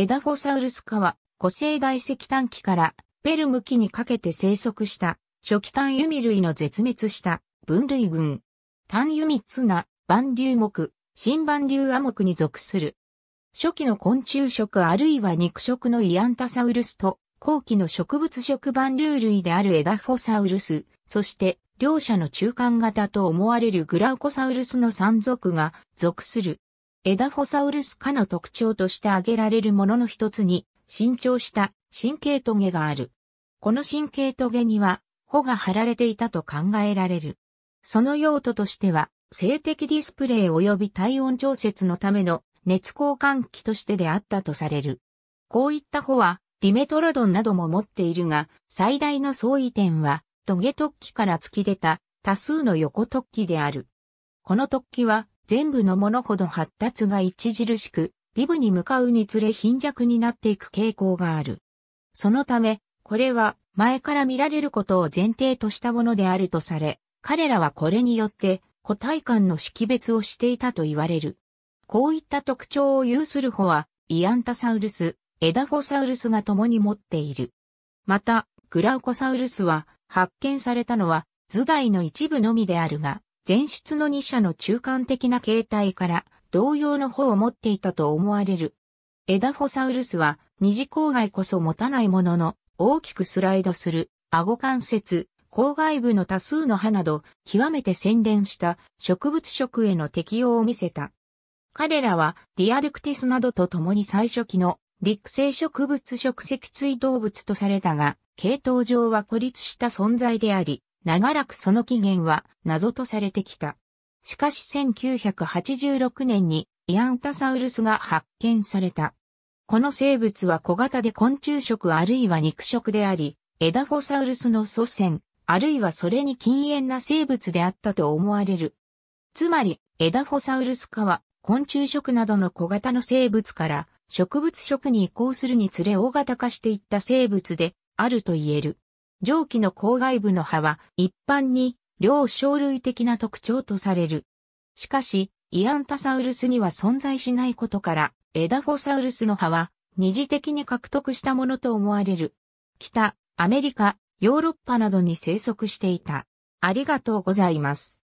エダフォサウルス科は、古生代石炭期からペルム期にかけて生息した初期炭ユミ類の絶滅した分類群。炭ユミツナ、万竜目、新万竜亜目に属する。初期の昆虫食あるいは肉食のイアンタサウルスと後期の植物食万竜類であるエダフォサウルス、そして両者の中間型と思われるグラウコサウルスの山族が属するエダフォサウルス科の特徴として挙げられるものの一つに、伸長した神経トゲがある。この神経トゲには、穂が張られていたと考えられる。その用途としては、性的ディスプレイ及び体温調節のための熱交換器としてであったとされる。こういった穂は、ディメトロドンなども持っているが、最大の相違点は、トゲ突起から突き出た多数の横突起である。この突起は全部のものほど発達が著しく、リブに向かうにつれ貧弱になっていく傾向がある。そのため、これは前から見られることを前提としたものであるとされ、彼らはこれによって個体間の識別をしていたと言われる。こういった特徴を有する方は、イアンタサウルス、エダフォサウルスが共に持っている。また、グラウコサウルスは発見されたのは、頭蓋の一部のみであるが、前出の2社の中間的な形態から同様の帆を持っていたと思われる。エダフォサウルスは二次口外こそ持たないものの大きくスライドする顎関節、口外部の多数の歯など極めて洗練した植物食への適応を見せた。彼らはディアレクティスなどと共に最初期の陸生植物食脊椎動物とされたが、系統上は孤立した存在であり、長らくその起源は謎とされてきた。しかし1986年にイアンタサウルスが発見された。この生物は小型で昆虫食あるいは肉食であり、エダフォサウルスの祖先、あるいはそれに禁煙な生物であったと思われる。つまり、エダフォサウルス化は昆虫食などの小型の生物から植物食に移行するにつれ大型化していった生物であると言える。蒸気の郊外部の葉は一般に両生類的な特徴とされる。しかし、イアンタサウルスには存在しないことから、エダフォサウルスの葉は二次的に獲得したものと思われる。北、アメリカ、ヨーロッパなどに生息していた。ありがとうございます。